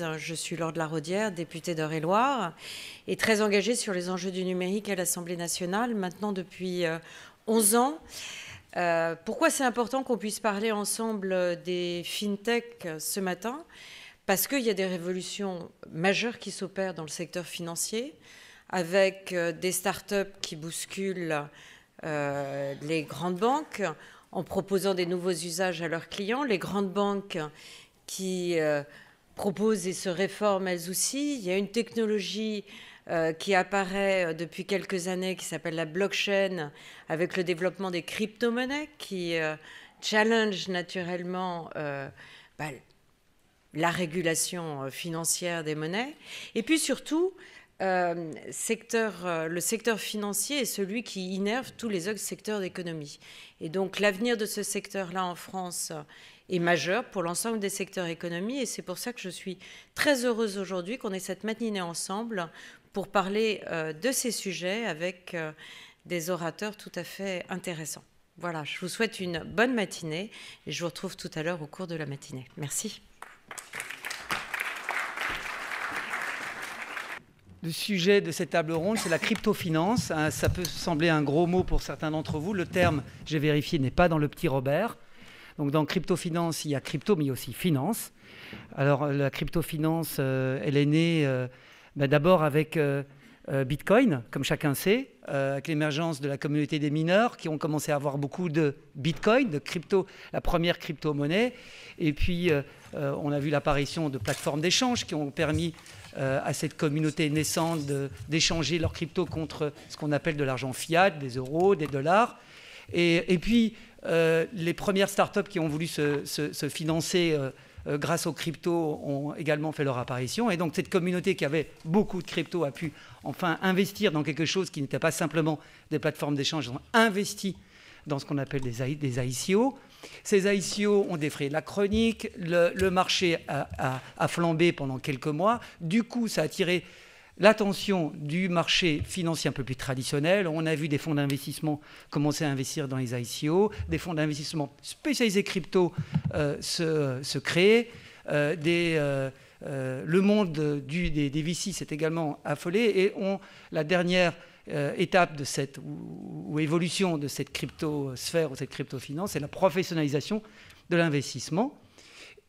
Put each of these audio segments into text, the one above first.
Hein, je suis Laure de la Rodière, députée d'Eure-et-Loire, et très engagée sur les enjeux du numérique à l'Assemblée nationale, maintenant depuis 11 euh, ans. Euh, pourquoi c'est important qu'on puisse parler ensemble euh, des fintech ce matin Parce qu'il y a des révolutions majeures qui s'opèrent dans le secteur financier, avec des start-up qui bousculent les grandes banques en proposant des nouveaux usages à leurs clients, les grandes banques qui proposent et se réforment elles aussi. Il y a une technologie euh, qui apparaît euh, depuis quelques années qui s'appelle la blockchain avec le développement des crypto-monnaies qui euh, challenge naturellement bah, la régulation financière des monnaies. Et puis surtout, le secteur financier est celui qui innerve tous les autres secteurs d'économie. Et donc l'avenir de ce secteur-là en France, et majeur pour l'ensemble des secteurs économiques Et c'est pour ça que je suis très heureuse aujourd'hui qu'on ait cette matinée ensemble pour parler euh, de ces sujets avec euh, des orateurs tout à fait intéressants. Voilà, je vous souhaite une bonne matinée et je vous retrouve tout à l'heure au cours de la matinée. Merci. Le sujet de cette table ronde, c'est la cryptofinance. Hein, ça peut sembler un gros mot pour certains d'entre vous. Le terme, j'ai vérifié, n'est pas dans le petit Robert. Donc dans crypto-finance, il y a crypto, mais il y a aussi finance. Alors la crypto-finance, euh, elle est née euh, ben, d'abord avec euh, Bitcoin, comme chacun sait, avec l'émergence de la communauté des mineurs qui ont commencé à avoir beaucoup de Bitcoin, de crypto, la première crypto-monnaie. Et puis on a vu l'apparition de plateformes d'échange qui ont permis à cette communauté naissante d'échanger leurs crypto contre ce qu'on appelle de l'argent fiat, des euros, des dollars. Et, puis, euh, les premières startups qui ont voulu se, financer euh, euh, grâce aux cryptos ont également fait leur apparition. Et donc, cette communauté qui avait beaucoup de cryptos a pu enfin investir dans quelque chose qui n'était pas simplement des plateformes d'échange. Ils ont investi dans ce qu'on appelle des, ICO. Ces ICO ont défrayé la chronique, le, marché a, flambé pendant quelques mois. Du coup, ça a attiré l'attention du marché financier un peu plus traditionnel. On a vu des fonds d'investissement commencer à investir dans les ICO, des fonds d'investissement spécialisés crypto euh, se, créer, euh, des, euh, le monde des, des VC s'est également affolé et on, la dernière étape de cette ou, évolution de cette crypto-sphère ou cette crypto-finance, c'est la professionnalisation de l'investissement.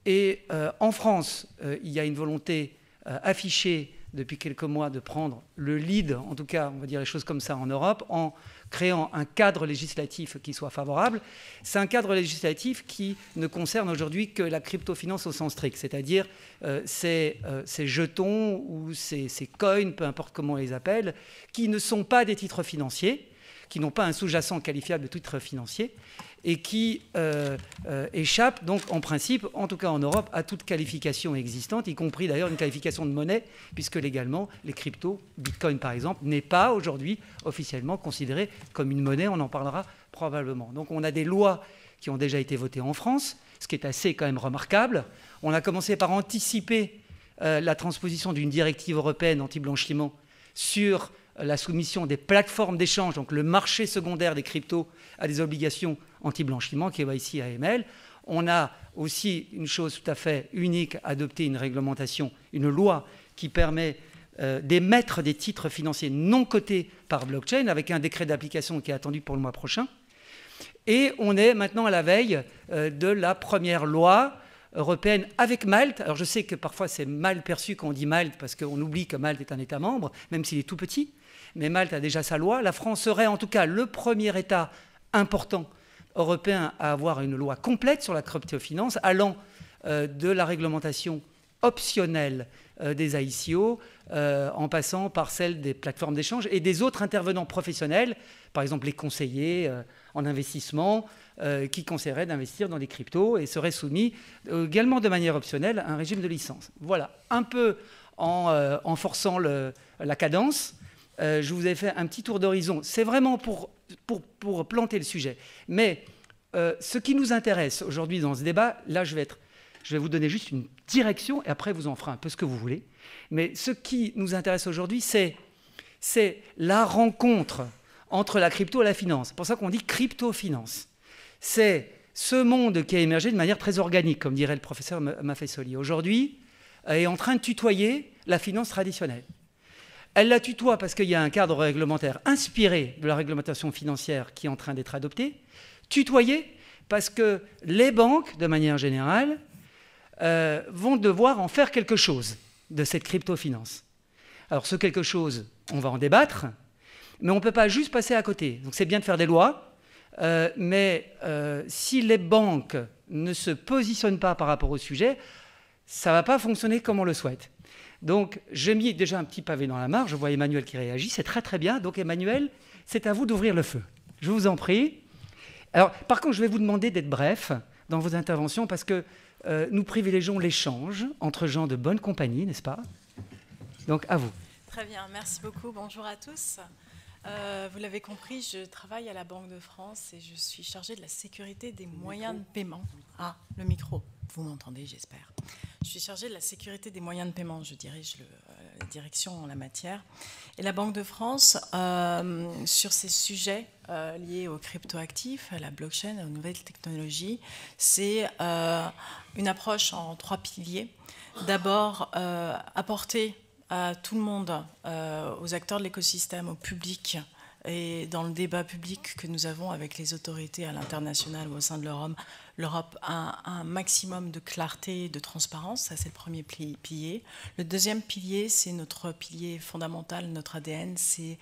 Et en France, il y a une volonté affichée depuis quelques mois de prendre le lead, en tout cas, on va dire les choses comme ça en Europe, en créant un cadre législatif qui soit favorable. C'est un cadre législatif qui ne concerne aujourd'hui que la crypto-finance au sens strict, c'est-à-dire euh, euh, ces, jetons ou ces, ces coins, peu importe comment on les appelle, qui ne sont pas des titres financiers, qui n'ont pas un sous-jacent qualifiable de titre financier et qui euh, euh, échappent donc en principe, en tout cas en Europe, à toute qualification existante, y compris d'ailleurs une qualification de monnaie, puisque légalement, les cryptos, Bitcoin par exemple, n'est pas aujourd'hui officiellement considéré comme une monnaie, on en parlera probablement. Donc on a des lois qui ont déjà été votées en France, ce qui est assez quand même remarquable. On a commencé par anticiper euh, la transposition d'une directive européenne anti-blanchiment sur euh, la soumission des plateformes d'échange, donc le marché secondaire des cryptos, à des obligations anti-blanchiment, qui va ici AML. On a aussi une chose tout à fait unique, adopter une réglementation, une loi qui permet euh, d'émettre des titres financiers non cotés par blockchain, avec un décret d'application qui est attendu pour le mois prochain. Et on est maintenant à la veille euh, de la première loi européenne avec Malte. Alors je sais que parfois c'est mal perçu quand on dit Malte, parce qu'on oublie que Malte est un État membre, même s'il est tout petit mais Malte a déjà sa loi. La France serait en tout cas le premier État important européen à avoir une loi complète sur la cryptofinance, allant euh, de la réglementation optionnelle euh, des ICO, euh, en passant par celle des plateformes d'échange et des autres intervenants professionnels, par exemple les conseillers en investissement, qui conseilleraient d'investir dans les cryptos et seraient soumis également de manière optionnelle à un régime de licence. Voilà, un peu en, forçant la cadence, euh, je vous ai fait un petit tour d'horizon. C'est vraiment pour, planter le sujet. Mais euh, ce qui nous intéresse aujourd'hui dans ce débat, là, je vais, vous donner juste une direction et après, vous en ferez un peu ce que vous voulez. Mais ce qui nous intéresse aujourd'hui, c'est, la rencontre entre la crypto et la finance. C'est pour ça qu'on dit crypto-finance. C'est ce monde qui a émergé de manière très organique, comme dirait le professeur Maffesoli. Aujourd'hui, euh, est en train de tutoyer la finance traditionnelle. Elle la tutoie parce qu'il y a un cadre réglementaire inspiré de la réglementation financière qui est en train d'être adoptée. Tutoyée parce que les banques, de manière générale, euh, vont devoir en faire quelque chose de cette crypto-finance. Alors ce quelque chose, on va en débattre, mais on ne peut pas juste passer à côté. Donc c'est bien de faire des lois, euh, mais euh, si les banques ne se positionnent pas par rapport au sujet, ça ne va pas fonctionner comme on le souhaite. Donc j'ai mis déjà un petit pavé dans la mare, je vois Emmanuel qui réagit, c'est très très bien. Donc Emmanuel, c'est à vous d'ouvrir le feu. Je vous en prie. Alors par contre, je vais vous demander d'être bref dans vos interventions parce que euh, nous privilégions l'échange entre gens de bonne compagnie, n'est-ce pas Donc à vous. Très bien, merci beaucoup, bonjour à tous. Euh, vous l'avez compris, je travaille à la Banque de France et je suis chargée de la sécurité des moyens de paiement. Ah, le micro, vous m'entendez, j'espère. Je suis chargée de la sécurité des moyens de paiement, je dirige le, euh, la direction en la matière. Et la Banque de France, euh, sur ces sujets liés aux cryptoactifs, à la blockchain, aux nouvelles technologies, c'est une approche en trois piliers. D'abord, apporter à tout le monde, euh, aux acteurs de l'écosystème, au public et dans le débat public que nous avons avec les autorités à l'international ou au sein de l'Europe, l'Europe a un maximum de clarté et de transparence. Ça, c'est le premier pilier. Le deuxième pilier, c'est notre pilier fondamental, notre ADN, c'est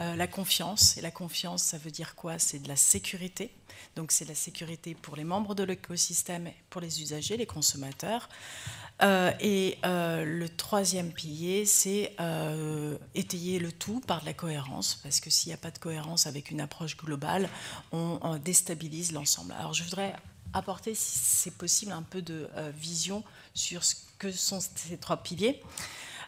euh, la confiance. Et la confiance, ça veut dire quoi C'est de la sécurité. Donc, c'est la sécurité pour les membres de l'écosystème, pour les usagers, les consommateurs. Euh, et euh, le troisième pilier, c'est étayer le tout par de la cohérence, parce que s'il n'y a pas de cohérence avec une approche globale, on déstabilise l'ensemble. Alors je voudrais apporter, si c'est possible, un peu de euh, vision sur ce que sont ces trois piliers.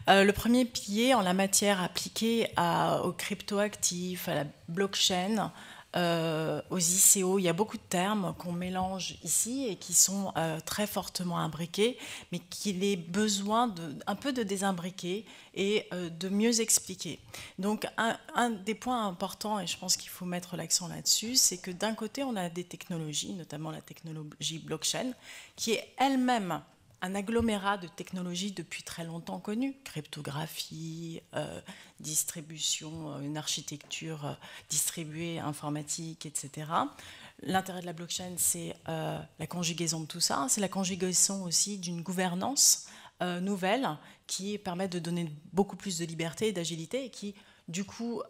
Euh, le premier pilier en la matière appliquée à, aux cryptoactifs, à la blockchain, euh, aux ICO, il y a beaucoup de termes qu'on mélange ici et qui sont euh, très fortement imbriqués, mais qu'il est besoin de, un peu de désimbriquer et euh, de mieux expliquer. Donc un, un, des points importants, et je pense qu'il faut mettre l'accent là-dessus, c'est que d'un côté, on a des technologies, notamment la technologie blockchain, qui est elle-même un agglomérat de technologies depuis très longtemps connues, cryptographie, euh, distribution, euh, une architecture euh, distribuée, informatique, etc. L'intérêt de la blockchain, c'est la conjugaison de tout ça, c'est la conjugaison aussi d'une gouvernance nouvelle qui permet de donner beaucoup plus de liberté et d'agilité et qui, du coup,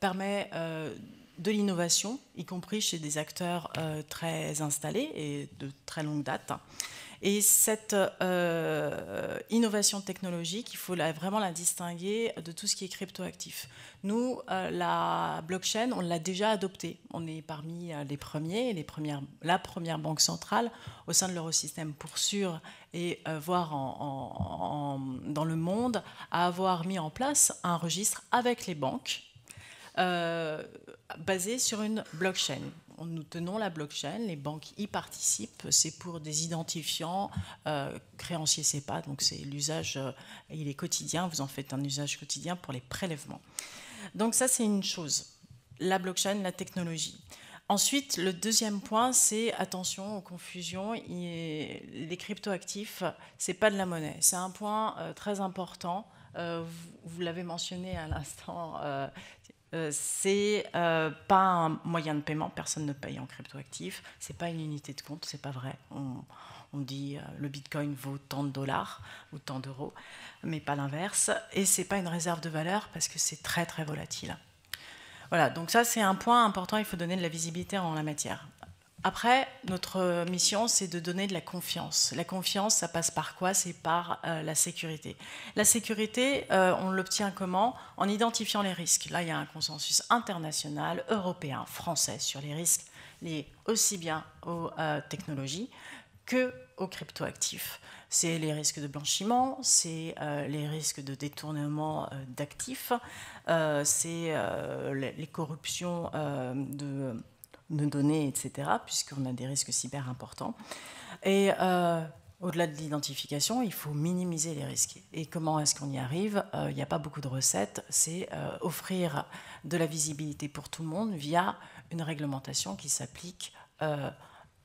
permet de l'innovation, y compris chez des acteurs très installés et de très longue date. Et cette euh, innovation technologique, il faut vraiment la distinguer de tout ce qui est cryptoactif. Nous, euh, la blockchain, on l'a déjà adoptée. On est parmi euh, les premiers, les premières, la première banque centrale au sein de l'eurosystème pour sûr et voire dans le monde à avoir mis en place un registre avec les banques basé sur une blockchain nous tenons la blockchain, les banques y participent, c'est pour des identifiants euh, créanciers, créanciers pas. donc c'est l'usage, euh, il est quotidien, vous en faites un usage quotidien pour les prélèvements. Donc ça c'est une chose, la blockchain, la technologie. Ensuite, le deuxième point, c'est attention aux confusions. Les cryptoactifs, c'est pas de la monnaie. C'est un point euh, très important. vous, l'avez mentionné à l'instant, euh, c'est euh, pas un moyen de paiement, personne ne paye en cryptoactif, c'est pas une unité de compte, c'est pas vrai. On, dit que euh, le bitcoin vaut tant de dollars ou tant d'euros, mais pas l'inverse, et c'est pas une réserve de valeur parce que c'est très très volatile. Voilà, donc ça c'est un point important, il faut donner de la visibilité en la matière. Après, notre euh, mission, c'est de donner de la confiance. La confiance, ça passe par quoi C'est par euh, la sécurité. La sécurité, euh, on l'obtient comment En identifiant les risques. Là, il y a un consensus international, européen, français sur les risques liés aussi bien aux technologies que aux cryptoactifs. C'est les risques de blanchiment, c'est les risques de détournement d'actifs, c'est les, corruptions de nos données, etc., puisqu'on a des risques cyber importants. Et euh, au-delà de l'identification, il faut minimiser les risques. Et comment est-ce qu'on y arrive euh, Il n'y a pas beaucoup de recettes. C'est euh, offrir de la visibilité pour tout le monde via une réglementation qui s'applique et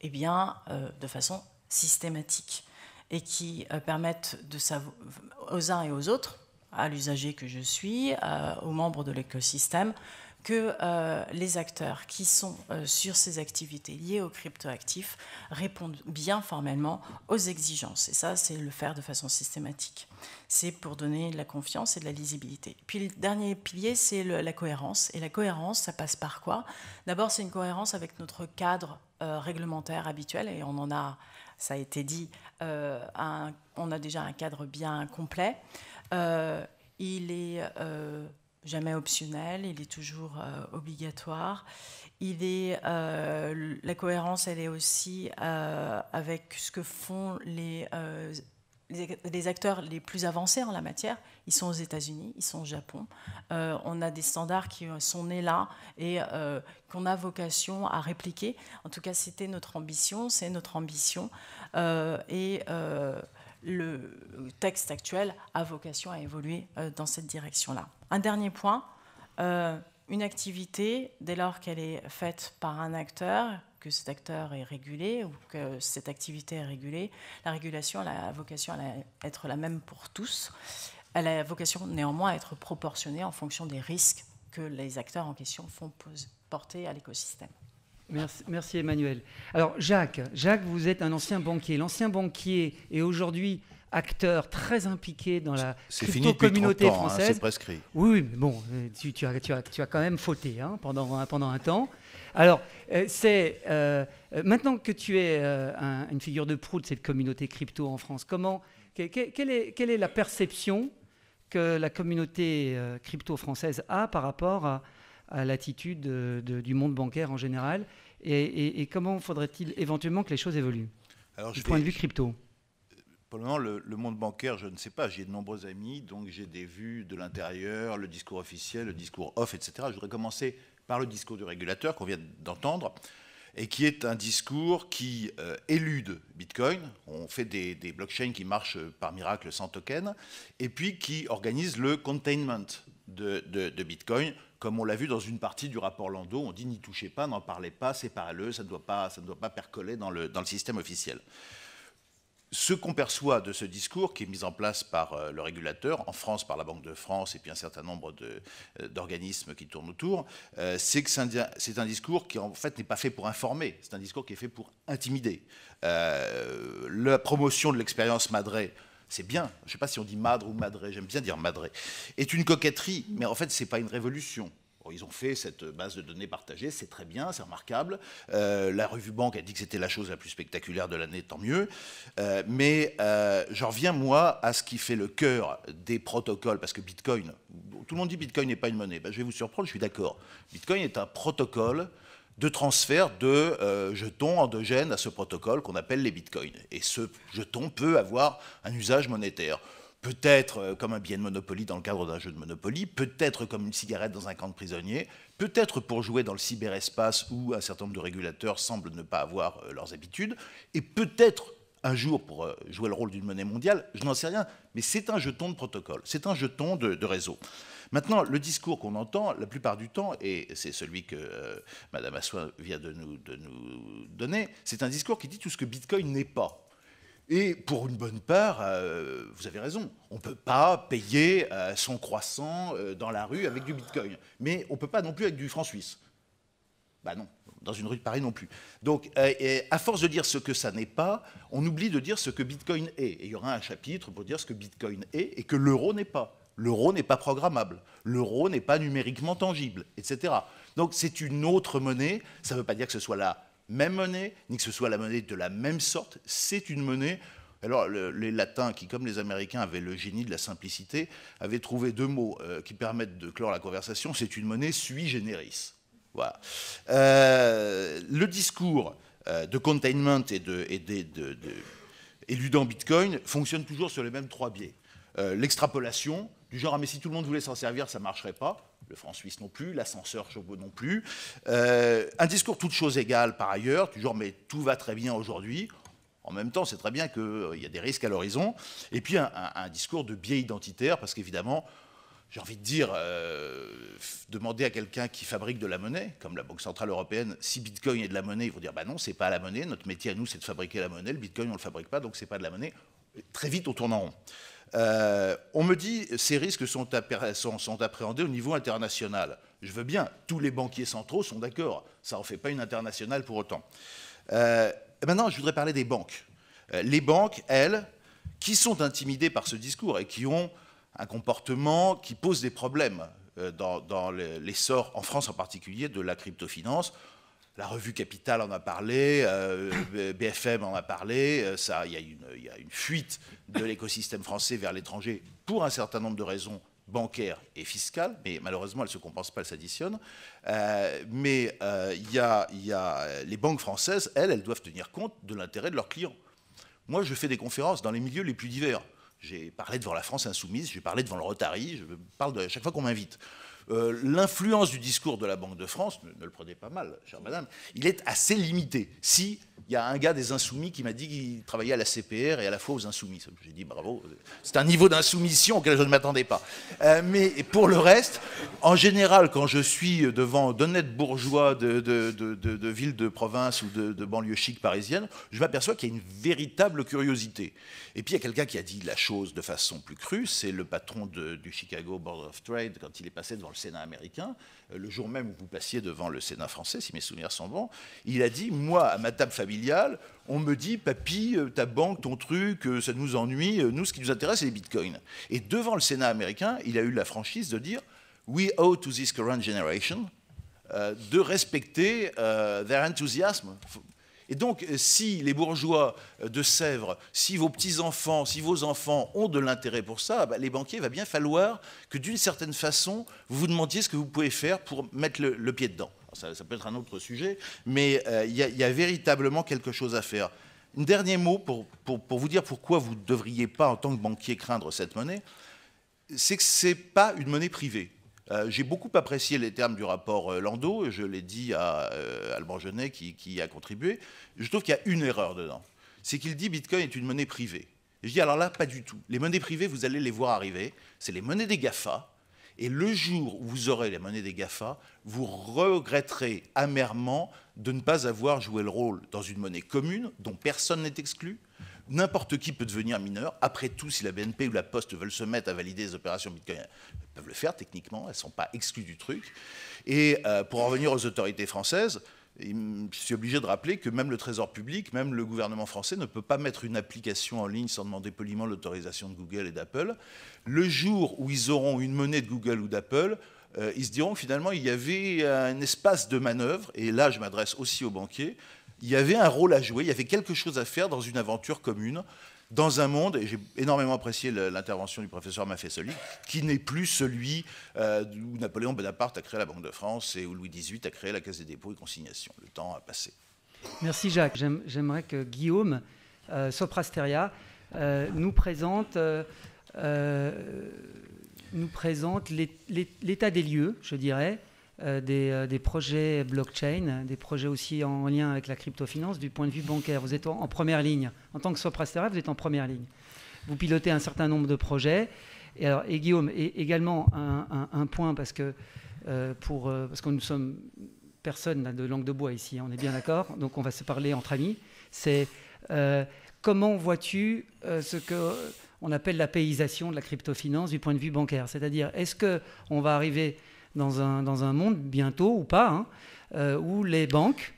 eh bien, de façon systématique et qui permette de aux uns et aux autres, à l'usager que je suis, aux membres de l'écosystème, que euh, les acteurs qui sont euh, sur ces activités liées aux cryptoactifs répondent bien formellement aux exigences. Et ça, c'est le faire de façon systématique. C'est pour donner de la confiance et de la lisibilité. Puis le dernier pilier, c'est la cohérence. Et la cohérence, ça passe par quoi D'abord, c'est une cohérence avec notre cadre euh, réglementaire habituel, et on en a, ça a été dit, on a déjà un cadre bien complet. il est jamais optionnel, il est toujours euh, obligatoire. Il est, euh, la cohérence, elle est aussi euh, avec ce que font les, les, acteurs les plus avancés en la matière. Ils sont aux États-Unis, ils sont au Japon. on a des standards qui sont nés là et qu'on a vocation à répliquer. En tout cas, c'était notre ambition, c'est notre ambition. et le texte actuel a vocation à évoluer euh, dans cette direction-là. Un dernier point, euh, une activité, dès lors qu'elle est faite par un acteur, que cet acteur est régulé ou que cette activité est régulée, la régulation a vocation à être la même pour tous. Elle a vocation néanmoins à être proportionnée en fonction des risques que les acteurs en question font porter à l'écosystème. Merci, Emmanuel. Alors Jacques, Jacques, vous êtes un ancien banquier. L'ancien banquier est aujourd'hui acteur très impliqué dans la crypto-communauté hein, française. c'est prescrit. Oui, mais bon, euh, tu, as, tu, as, quand même fauté hein, pendant, un temps. Alors, euh, c'est euh, maintenant que tu es une figure de proue de cette communauté crypto en France, comment, quelle, est, quelle, est, la perception que la communauté crypto française a par rapport à, à l'attitude euh, du monde bancaire en général et, comment faudrait-il éventuellement que les choses évoluent du point de vue crypto pour le moment, le, monde bancaire, je ne sais pas. J'ai de nombreux amis, donc j'ai des vues de l'intérieur, le discours officiel, le discours off, etc. Je voudrais commencer par le discours du régulateur qu'on vient d'entendre et qui est un discours qui euh, élude Bitcoin. On fait des, blockchains qui marchent euh, par miracle sans token, et puis qui organise le containment de, de Bitcoin comme on l'a vu dans une partie du rapport Landau, on dit n'y touchez pas, n'en parlez pas, c'est le ça ne doit pas, ça doit pas percoler dans le, système officiel. Ce qu'on perçoit de ce discours, qui est mis en place par euh, le régulateur, en France par la Banque de France et puis un certain nombre euh, d'organismes qui tournent autour, euh, c'est que c'est un, discours qui en fait n'est pas fait pour informer, c'est un discours qui est fait pour intimider. la promotion de l'expérience Madré c'est bien, je ne sais pas si on dit madre ou madré, j'aime bien dire madré, est une coquetterie, mais en fait, ce n'est pas une révolution. ils ont fait cette base de données partagée, c'est très bien, c'est remarquable. Euh, la revue Banque a dit que c'était la chose la plus spectaculaire de l'année, tant mieux. Euh, mais euh, j'en reviens, moi, à ce qui fait le cœur des protocoles, parce que Bitcoin, tout le monde dit Bitcoin n'est pas une monnaie. Ben, je vais vous surprendre, je suis d'accord. Bitcoin est un protocole de transfert de euh, jetons endogènes à ce protocole qu'on appelle les bitcoins. Et ce jeton peut avoir un usage monétaire. Peut-être euh, comme un billet de Monopoly dans le cadre d'un jeu de Monopoly, peut-être comme une cigarette dans un camp de prisonniers, peut-être pour jouer dans le cyberespace où un certain nombre de régulateurs semblent ne pas avoir euh, leurs habitudes, et peut-être un jour pour jouer le rôle d'une monnaie mondiale, je n'en sais rien, mais c'est un jeton de protocole, c'est un jeton de réseau. Maintenant, le discours qu'on entend la plupart du temps, et c'est celui que euh, Madame Assoin vient de nous, donner, c'est un discours qui dit tout ce que Bitcoin n'est pas. Et pour une bonne part, euh, vous avez raison, on ne peut pas payer euh, son croissant dans la rue avec du bitcoin. Mais on ne peut pas non plus avec du franc suisse. Bah non, dans une rue de Paris non plus. Donc, à force de dire ce que ça n'est pas, on oublie de dire ce que bitcoin est. Et il y aura un chapitre pour dire ce que bitcoin est et que l'euro n'est pas. L'euro n'est pas programmable, l'euro n'est pas numériquement tangible, etc. Donc c'est une autre monnaie, ça ne veut pas dire que ce soit la même monnaie, ni que ce soit la monnaie de la même sorte, c'est une monnaie alors, les Latins, qui, comme les Américains, avaient le génie de la simplicité, avaient trouvé deux mots euh, qui permettent de clore la conversation. C'est une monnaie sui generis. Voilà. Euh, le discours euh, de containment et de, et de, Bitcoin fonctionne toujours sur les mêmes trois biais. L'extrapolation, du genre, ah, mais si tout le monde voulait s'en servir, ça ne marcherait pas. Le franc suisse non plus, l'ascenseur chauveau non plus. Euh, un discours toutes choses égales par ailleurs, du genre, mais tout va très bien aujourd'hui. En même temps, c'est très bien qu'il euh, y a des risques à l'horizon. Et puis un, discours de biais identitaire, parce qu'évidemment, j'ai envie de dire, euh, demander à quelqu'un qui fabrique de la monnaie, comme la Banque Centrale Européenne, si Bitcoin est de la monnaie, ils vont dire, bah non, c'est pas la monnaie, notre métier à nous, c'est de fabriquer la monnaie, le Bitcoin, on ne le fabrique pas, donc c'est pas de la monnaie. très vite, on tourne en rond. Euh, on me dit ces risques sont, appréhendés au niveau international. Je veux bien, tous les banquiers centraux sont d'accord. Ça ne fait pas une internationale pour autant. Euh, maintenant, je voudrais parler des banques. Euh, les banques, elles, qui sont intimidées par ce discours et qui ont un comportement qui pose des problèmes dans, dans l'essor, en France en particulier, de la crypto-finance, la revue Capital en a parlé, euh, BFM en a parlé. Euh, ça, il y, a une fuite de l'écosystème français vers l'étranger pour un certain nombre de raisons bancaires et fiscales, mais malheureusement, elles ne se compensent pas, elles s'additionnent. Euh, mais y, les banques françaises, elles, elles doivent tenir compte de l'intérêt de leurs clients. Moi, je fais des conférences dans les milieux les plus divers. J'ai parlé devant la France insoumise, j'ai parlé devant le Rotary, je parle à chaque fois qu'on m'invite. Euh, l'influence du discours de la Banque de France, ne, le prenez pas mal, chère madame, il est assez limité. Si il y a un gars des Insoumis qui m'a dit qu'il travaillait à la CPR et à la fois aux Insoumis, j'ai dit bravo, c'est un niveau d'insoumission auquel je ne m'attendais pas. Euh, mais pour le reste, en général, quand je suis devant d'honnêtes bourgeois de, de, villes de province ou de, banlieues chic parisiennes, je m'aperçois qu'il y a une véritable curiosité. Et puis il y a quelqu'un qui a dit la chose de façon plus crue, c'est le patron du Chicago Board of Trade quand il est passé devant le Sénat américain, euh, le jour même où vous passiez devant le Sénat français, si mes souvenirs sont bons, il a dit, moi, à ma table familiale, on me dit, papy, euh, ta banque, ton truc, euh, ça nous ennuie, nous, ce qui nous intéresse, c'est les bitcoins. Et devant le Sénat américain, il a eu la franchise de dire, we owe to this current generation, de respecter their enthusiasm et donc, euh, si les bourgeois euh, de Sèvres, si vos petits-enfants, si vos enfants ont de l'intérêt pour ça, bah, les banquiers, il va bien falloir que d'une certaine façon, vous vous demandiez ce que vous pouvez faire pour mettre le, pied dedans. Ça, peut être un autre sujet, mais euh, il y, a véritablement quelque chose à faire. Un dernier mot pour vous dire pourquoi vous ne devriez pas, en tant que banquier, craindre cette monnaie, c'est que ce n'est pas une monnaie privée. Euh, j'ai beaucoup apprécié les termes du rapport euh, lando et je l'ai dit à euh, Alban Genet qui, a contribué. Je trouve qu'il y a une erreur dedans. C'est qu'il dit Bitcoin est une monnaie privée. je dis alors là, pas du tout. Les monnaies privées, vous allez les voir arriver. C'est les monnaies des GAFA. Et le jour où vous aurez les monnaies des GAFA, vous regretterez amèrement de ne pas avoir joué le rôle dans une monnaie commune dont personne n'est exclu, n'importe qui peut devenir mineur. Après tout, si la BNP ou la Poste veulent se mettre à valider les opérations Bitcoin, elles peuvent le faire techniquement, elles ne sont pas exclues du truc. Et euh, pour en revenir aux autorités françaises, je suis obligé de rappeler que même le Trésor public, même le gouvernement français ne peut pas mettre une application en ligne sans demander poliment l'autorisation de Google et d'Apple. Le jour où ils auront une monnaie de Google ou d'Apple, euh, ils se diront finalement il y avait un espace de manœuvre, et là je m'adresse aussi aux banquiers, il y avait un rôle à jouer, il y avait quelque chose à faire dans une aventure commune, dans un monde, et j'ai énormément apprécié l'intervention du professeur Maffesoli, qui n'est plus celui euh, où Napoléon Bonaparte a créé la Banque de France et où Louis XVIII a créé la Caisse des dépôts et consignations. Le temps a passé. Merci Jacques. J'aimerais que Guillaume euh, Soprasteria euh, nous présente... nous présente l'état des lieux, je dirais, euh, euh, des, projets blockchain, des projets aussi en lien avec la crypto-finance du point de vue bancaire. Vous êtes en, première ligne. En tant que Soprastera, vous êtes en première ligne. Vous pilotez un certain nombre de projets. Et, alors, et Guillaume, également un, point, parce que, euh, pour, parce que nous sommes personne de langue de bois ici, on est bien d'accord, donc on va se parler entre amis, c'est comment vois-tu ce que on appelle la paysation de la crypto-finance du point de vue bancaire C'est-à-dire, est-ce qu'on va arriver dans un, dans un monde, bientôt ou pas, hein, euh, où les banques,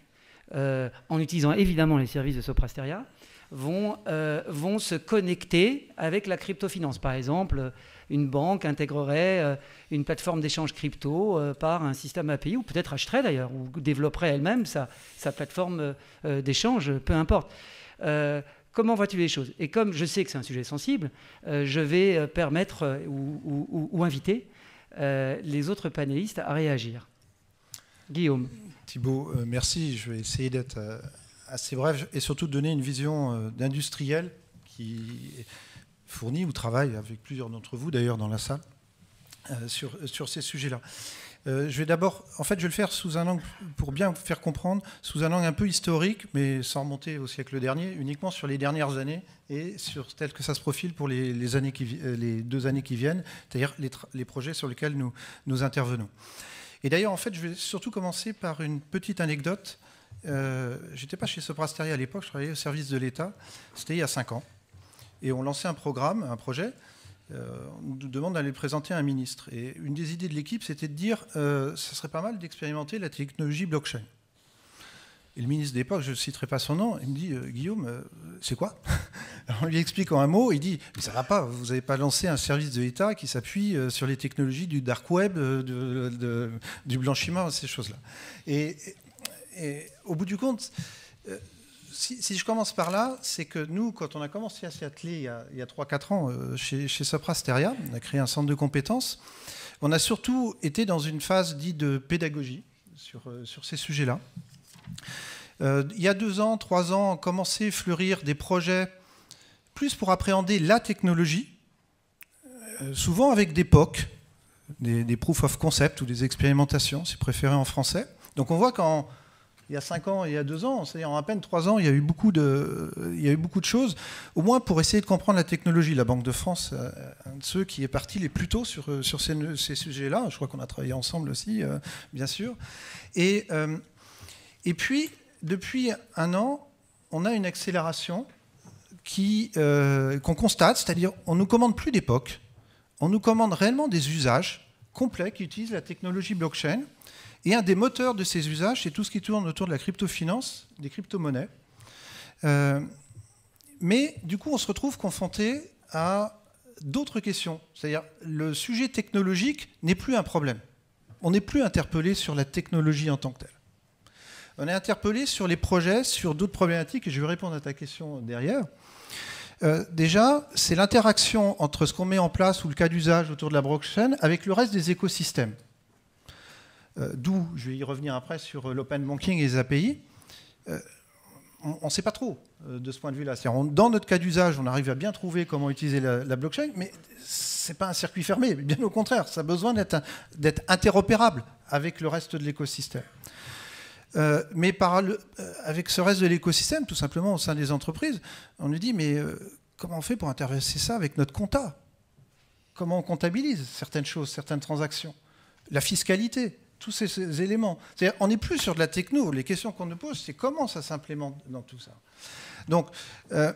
euh, en utilisant évidemment les services de Soprasteria, vont, euh, vont se connecter avec la crypto-finance. Par exemple, une banque intégrerait une plateforme d'échange crypto par un système API, ou peut-être acheterait d'ailleurs, ou développerait elle-même sa, sa plateforme d'échange, peu importe. Comment vois-tu les choses Et comme je sais que c'est un sujet sensible, je vais permettre ou inviter euh, les autres panélistes à réagir. Guillaume. Thibault, euh, merci. Je vais essayer d'être euh, assez bref et surtout de donner une vision d'industriel qui fournit ou travaille avec plusieurs d'entre vous d'ailleurs dans la salle sur ces sujets-là. Euh, je vais d'abord, en fait, je vais le faire sous un angle, pour bien faire comprendre, sous un angle un peu historique, mais sans remonter au siècle dernier, uniquement sur les dernières années et sur tel que ça se profile pour les, euh, deux années qui viennent, c'est-à-dire les, projets sur lesquels nous, intervenons. Et d'ailleurs, en fait, je vais surtout commencer par une petite anecdote. Euh, je n'étais pas chez Soprasteria à l'époque, je travaillais au service de l'État. C'était il y a cinq ans. Et on lançait un programme, un projet, euh, on nous demande d'aller présenter un ministre. Et une des idées de l'équipe, c'était de dire, euh, ça serait pas mal d'expérimenter la technologie blockchain. Et le ministre d'époque, je ne citerai pas son nom, il me dit euh, Guillaume, c'est quoi On lui explique en un mot, il dit Mais ça va pas, vous n'avez pas lancé un service de l'État qui s'appuie sur les technologies du dark web, du blanchiment, ces choses-là. et, au bout du compte, si, je commence par là, c'est que nous, quand on a commencé à s'y atteler il y a, a 3-4 ans euh, chez, Sopra Soprasteria, on a créé un centre de compétences, on a surtout été dans une phase dite de pédagogie sur, euh, sur ces sujets-là. Euh, il y a 2 ans, 3 ans, ont commencé à fleurir des projets plus pour appréhender la technologie, souvent avec des POC, des, des proof of concept ou des expérimentations, si préféré en français. Donc on voit qu'en il y a 5 ans, il y a 2 ans, c'est-à-dire en à peine 3 ans, il y, a eu beaucoup de, choses, au moins pour essayer de comprendre la technologie. La Banque de France, euh, un de ceux qui est parti les plus tôt sur, euh, ces, sujets-là, je crois qu'on a travaillé ensemble aussi, euh, bien sûr. Et, puis, depuis un an, on a une accélération qu'on constate, c'est-à-dire on ne nous commande plus d'époque, on nous commande réellement des usages complets qui utilisent la technologie blockchain. Et un des moteurs de ces usages, c'est tout ce qui tourne autour de la crypto-finance, des crypto-monnaies. Euh, mais du coup, on se retrouve confronté à d'autres questions. C'est-à-dire, le sujet technologique n'est plus un problème. On n'est plus interpellé sur la technologie en tant que telle. On est interpellé sur les projets, sur d'autres problématiques, et je vais répondre à ta question derrière. Euh, déjà, c'est l'interaction entre ce qu'on met en place ou le cas d'usage autour de la blockchain avec le reste des écosystèmes. Euh, d'où, je vais y revenir après sur euh, l'open banking et les API. Euh, on ne sait pas trop de ce point de vue-là. Dans notre cas d'usage, on arrive à bien trouver comment utiliser la, blockchain, mais ce n'est pas un circuit fermé. Bien au contraire, ça a besoin d'être interopérable avec le reste de l'écosystème. mais par avec ce reste de l'écosystème, tout simplement au sein des entreprises, on nous dit mais comment on fait pour intéresser ça avec notre compta Comment on comptabilise certaines choses, certaines transactions La fiscalité, tous ces, éléments. on n'est plus sur de la techno. Les questions qu'on nous pose, c'est comment ça s'implémente dans tout ça. Donc, euh,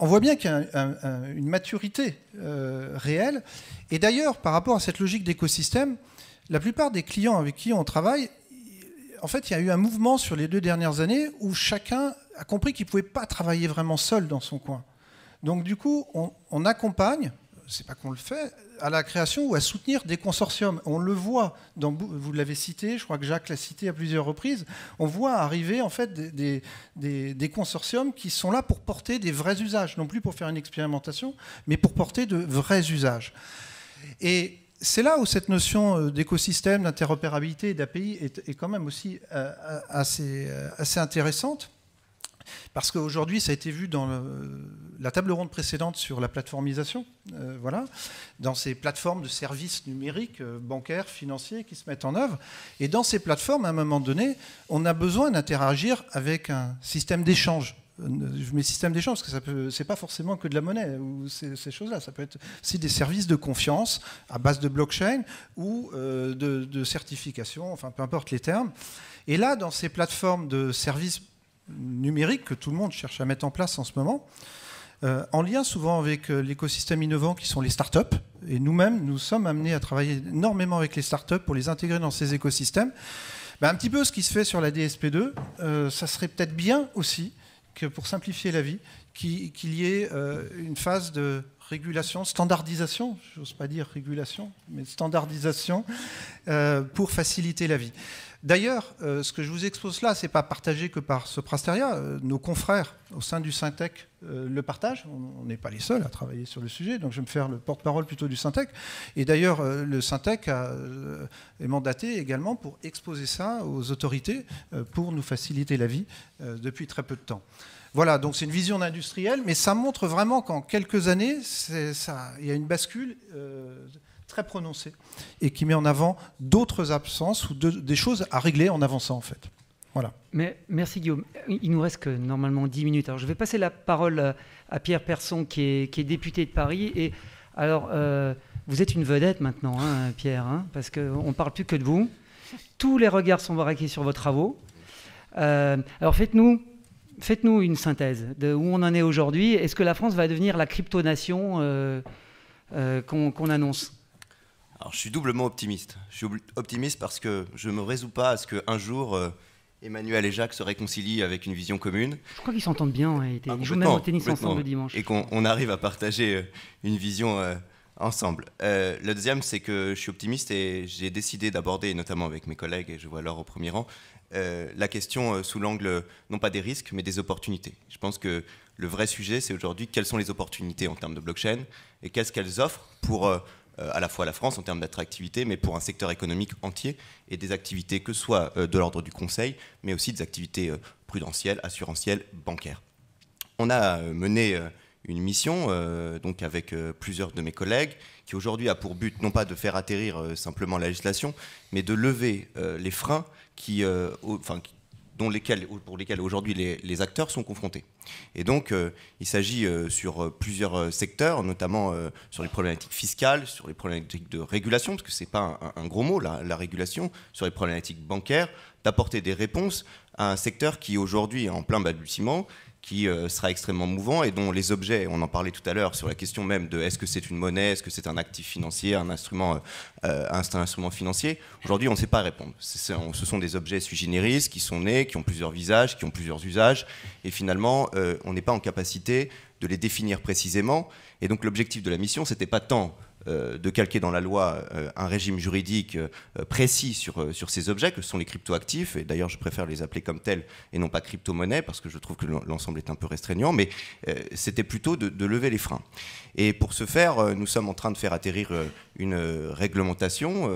on voit bien qu'il y a une maturité euh, réelle. Et d'ailleurs, par rapport à cette logique d'écosystème, la plupart des clients avec qui on travaille, en fait, il y a eu un mouvement sur les deux dernières années où chacun a compris qu'il ne pouvait pas travailler vraiment seul dans son coin. Donc, du coup, on, on accompagne, c'est pas qu'on le fait, à la création ou à soutenir des consortiums. On le voit, dans, vous l'avez cité, je crois que Jacques l'a cité à plusieurs reprises, on voit arriver en fait des, des, consortiums qui sont là pour porter des vrais usages, non plus pour faire une expérimentation, mais pour porter de vrais usages. Et c'est là où cette notion euh, d'écosystème, d'interopérabilité et d'API est, est, quand même aussi euh, assez, euh, assez intéressante parce qu'aujourd'hui, ça a été vu dans la table ronde précédente sur la plateformisation, euh, voilà, dans ces plateformes de services numériques, euh, bancaires, financiers, qui se mettent en œuvre. Et dans ces plateformes, à un moment donné, on a besoin d'interagir avec un système d'échange euh, je mets système d'échange parce que ça n'est c'est pas forcément que de la monnaie ou ces, choses-là. Ça peut être aussi des services de confiance à base de blockchain ou de, de, certification, enfin peu importe les termes. Et là, dans ces plateformes de services numérique que tout le monde cherche à mettre en place en ce moment, euh, en lien souvent avec euh, l'écosystème innovant qui sont les start startups. Et nous-mêmes, nous sommes amenés à travailler énormément avec les start startups pour les intégrer dans ces écosystèmes. Bah, un petit peu ce qui se fait sur la DSP2, euh, ça serait peut-être bien aussi que pour simplifier la vie, qu'il y ait une phase de régulation, standardisation, je n'ose pas dire régulation, mais standardisation, pour faciliter la vie. D'ailleurs, euh, ce que je vous expose là, ce n'est pas partagé que par ce euh, nos confrères au sein du Syntec euh, le partagent. On n'est pas les seuls à travailler sur le sujet, donc je vais me faire le porte-parole plutôt du Syntec. Et d'ailleurs, le Syntec est mandaté également pour exposer ça aux autorités, pour nous faciliter la vie depuis très peu de temps. Voilà, donc c'est une vision industrielle, mais ça montre vraiment qu'en quelques années, il y a une bascule très prononcée et qui met en avant d'autres absences ou des choses à régler en avançant en fait. Voilà. Mais, merci Guillaume. Il nous reste que normalement 10 minutes. Alors je vais passer la parole euh, à Pierre Persson qui est, député de Paris. Et alors euh, vous êtes une vedette maintenant, hein, Pierre, hein, parce qu'on ne parle plus que de vous. Tous les regards sont braqués sur vos travaux. Euh, alors faites-nous faites une synthèse de où on en est aujourd'hui. Est-ce que la France va devenir la crypto-nation qu'on annonce alors je suis doublement optimiste. Je suis optimiste parce que je ne me résous pas à ce qu'un jour euh, Emmanuel et Jacques se réconcilient avec une vision commune. Je crois qu'ils s'entendent bien, ah, ils jouent même au tennis ensemble le dimanche. Et qu'on arrive à partager euh, une vision euh, ensemble. le deuxième, c'est que je suis optimiste et j'ai décidé d'aborder, notamment avec mes collègues, et je vois l'or au premier rang, la question sous l'angle non pas des risques, mais des opportunités. Je pense que le vrai sujet, c'est aujourd'hui quelles sont les opportunités en termes de blockchain et qu'est-ce qu'elles offrent pour euh, à la fois la France en termes d'attractivité, mais pour un secteur économique entier et des activités que ce soit euh, de l'ordre du conseil, mais aussi des activités euh, prudentielles, assurantielles, bancaires. On a mené une mission donc avec plusieurs de mes collègues qui aujourd'hui a pour but non pas de faire atterrir simplement la législation, mais de lever les freins qui, enfin, dont pour lesquels aujourd'hui les, acteurs sont confrontés. Et donc, euh, il s'agit euh, sur euh, plusieurs secteurs, notamment sur les problématiques fiscales, sur les problématiques de régulation, parce que ce n'est pas un, gros mot, la, la, régulation, sur les problématiques bancaires, d'apporter des réponses à un secteur qui aujourd'hui est en plein balbutiement qui euh, sera extrêmement mouvant et dont les objets, on en parlait tout à l'heure sur la question même de est-ce que c'est une monnaie, est-ce que c'est un actif financier, un instrument, euh, euh, un instrument financier, aujourd'hui on ne sait pas répondre. ce sont des objets sui generis qui sont nés, qui ont plusieurs visages, qui ont plusieurs usages et finalement on n'est pas en capacité de les définir précisément. Et donc l'objectif de la mission, c'était pas tant euh, de calquer dans la loi euh, un régime juridique euh, précis sur, sur ces objets, que sont les cryptoactifs, et d'ailleurs je préfère les appeler comme tels et non pas crypto-monnaies, parce que je trouve que l'ensemble est un peu restreignant, mais c'était plutôt de, lever les freins. Et pour ce faire, nous sommes en train de faire atterrir une réglementation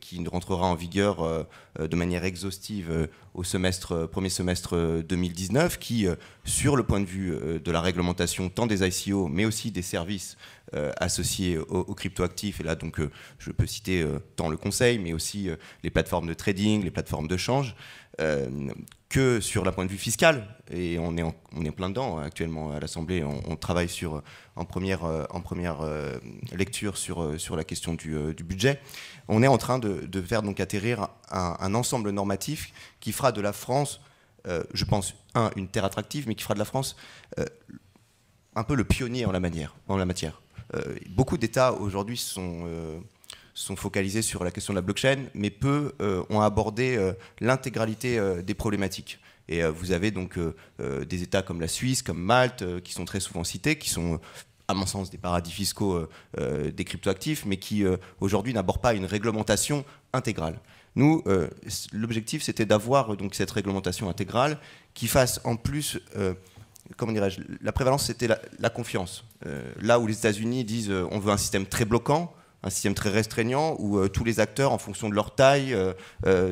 qui rentrera en vigueur de manière exhaustive au semestre, premier semestre 2019, qui, sur le point de vue de la réglementation tant des ICO, mais aussi des services associés aux, aux cryptoactifs. Et là, donc, euh, je peux citer euh, tant le conseil, mais aussi euh, les plateformes de trading, les plateformes de change, que sur la point de vue fiscal. Et on est, en, on est plein dedans actuellement à l'Assemblée. On, travaille sur, en première, en première lecture sur, sur la question du, budget. On est en train de, faire donc atterrir un, ensemble normatif qui fera de la France, je pense, un, une terre attractive, mais qui fera de la France un peu le pionnier en la, en la matière. Euh, beaucoup d'États aujourd'hui sont euh, sont focalisés sur la question de la blockchain, mais peu euh, ont abordé l'intégralité des problématiques. Et vous avez donc des États comme la Suisse, comme Malte, qui sont très souvent cités, qui sont à mon sens, des paradis fiscaux des cryptoactifs, mais qui aujourd'hui n'abordent pas une réglementation intégrale. Nous, l'objectif, c'était d'avoir donc cette réglementation intégrale qui fasse en plus comment dirais-je, la prévalence c'était la, confiance. Euh, là où les États-Unis disent euh, on veut un système très bloquant, un système très restreignant où euh, tous les acteurs, en fonction de leur taille,